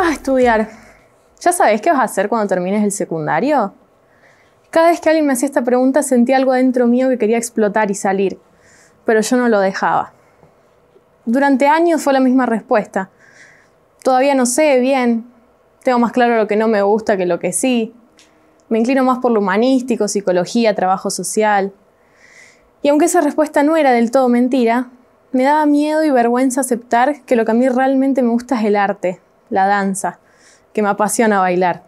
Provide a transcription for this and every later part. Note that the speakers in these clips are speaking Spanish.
vas a estudiar? ¿Ya sabes qué vas a hacer cuando termines el secundario? Cada vez que alguien me hacía esta pregunta sentía algo dentro mío que quería explotar y salir, pero yo no lo dejaba. Durante años fue la misma respuesta. Todavía no sé bien, tengo más claro lo que no me gusta que lo que sí. Me inclino más por lo humanístico, psicología, trabajo social. Y aunque esa respuesta no era del todo mentira, me daba miedo y vergüenza aceptar que lo que a mí realmente me gusta es el arte, la danza, que me apasiona bailar.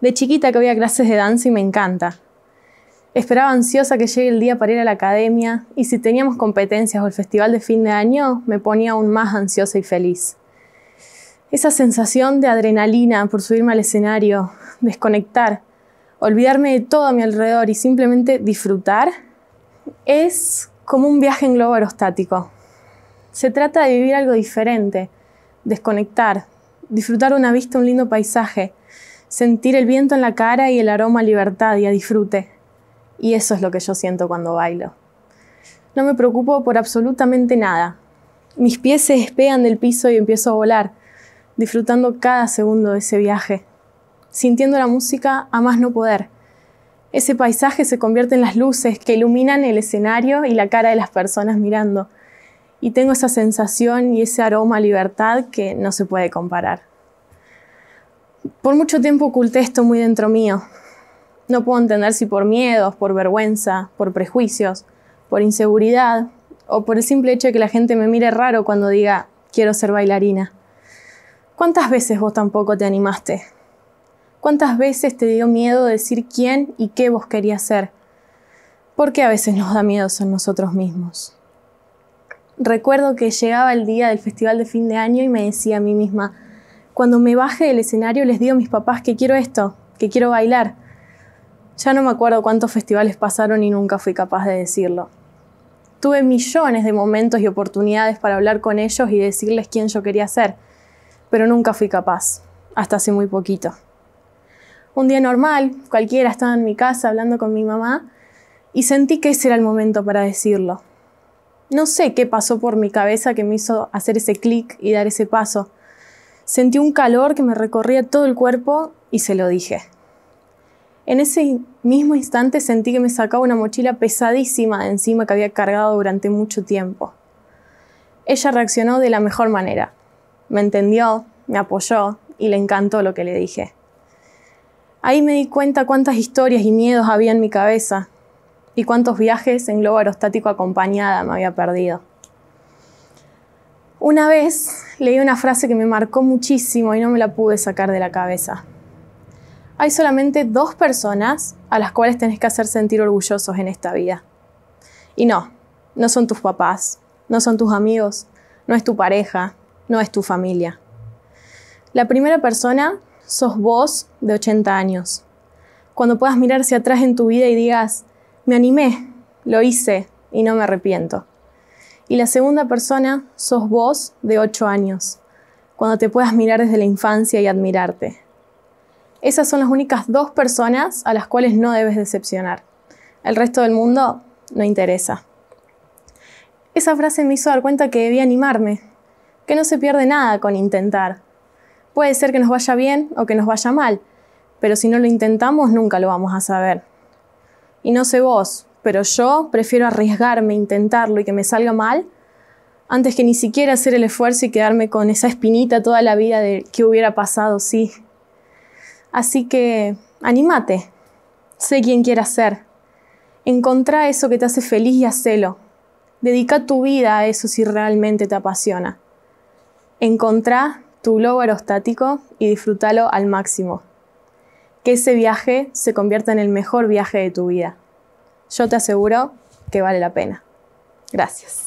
De chiquita que había clases de danza y me encanta. Esperaba ansiosa que llegue el día para ir a la academia y si teníamos competencias o el festival de fin de año, me ponía aún más ansiosa y feliz. Esa sensación de adrenalina por subirme al escenario, desconectar, olvidarme de todo a mi alrededor y simplemente disfrutar, es como un viaje en globo aerostático. Se trata de vivir algo diferente, desconectar, disfrutar una vista, un lindo paisaje, sentir el viento en la cara y el aroma a libertad y a disfrute. Y eso es lo que yo siento cuando bailo. No me preocupo por absolutamente nada. Mis pies se despegan del piso y empiezo a volar, disfrutando cada segundo de ese viaje, sintiendo la música a más no poder. Ese paisaje se convierte en las luces que iluminan el escenario y la cara de las personas mirando y tengo esa sensación y ese aroma a libertad que no se puede comparar. Por mucho tiempo oculté esto muy dentro mío. No puedo entender si por miedos, por vergüenza, por prejuicios, por inseguridad o por el simple hecho de que la gente me mire raro cuando diga quiero ser bailarina. ¿Cuántas veces vos tampoco te animaste? ¿Cuántas veces te dio miedo decir quién y qué vos querías ser? Porque a veces nos da miedo ser nosotros mismos recuerdo que llegaba el día del festival de fin de año y me decía a mí misma, cuando me baje del escenario les digo a mis papás que quiero esto, que quiero bailar. Ya no me acuerdo cuántos festivales pasaron y nunca fui capaz de decirlo. Tuve millones de momentos y oportunidades para hablar con ellos y decirles quién yo quería ser, pero nunca fui capaz, hasta hace muy poquito. Un día normal, cualquiera estaba en mi casa hablando con mi mamá y sentí que ese era el momento para decirlo. No sé qué pasó por mi cabeza que me hizo hacer ese clic y dar ese paso. Sentí un calor que me recorría todo el cuerpo y se lo dije. En ese mismo instante sentí que me sacaba una mochila pesadísima de encima que había cargado durante mucho tiempo. Ella reaccionó de la mejor manera. Me entendió, me apoyó y le encantó lo que le dije. Ahí me di cuenta cuántas historias y miedos había en mi cabeza, y cuántos viajes en globo aerostático acompañada me había perdido. Una vez leí una frase que me marcó muchísimo y no me la pude sacar de la cabeza. Hay solamente dos personas a las cuales tenés que hacer sentir orgullosos en esta vida. Y no, no son tus papás, no son tus amigos, no es tu pareja, no es tu familia. La primera persona sos vos de 80 años. Cuando puedas mirar hacia atrás en tu vida y digas, me animé, lo hice y no me arrepiento. Y la segunda persona sos vos de 8 años, cuando te puedas mirar desde la infancia y admirarte. Esas son las únicas dos personas a las cuales no debes decepcionar. El resto del mundo no interesa. Esa frase me hizo dar cuenta que debía animarme, que no se pierde nada con intentar. Puede ser que nos vaya bien o que nos vaya mal, pero si no lo intentamos nunca lo vamos a saber. Y no sé vos, pero yo prefiero arriesgarme, intentarlo y que me salga mal, antes que ni siquiera hacer el esfuerzo y quedarme con esa espinita toda la vida de qué hubiera pasado sí. Así que, anímate, sé quién quieras ser. Encontrá eso que te hace feliz y hacelo. Dedica tu vida a eso si realmente te apasiona. Encontrá tu globo aerostático y disfrútalo al máximo que ese viaje se convierta en el mejor viaje de tu vida. Yo te aseguro que vale la pena. Gracias.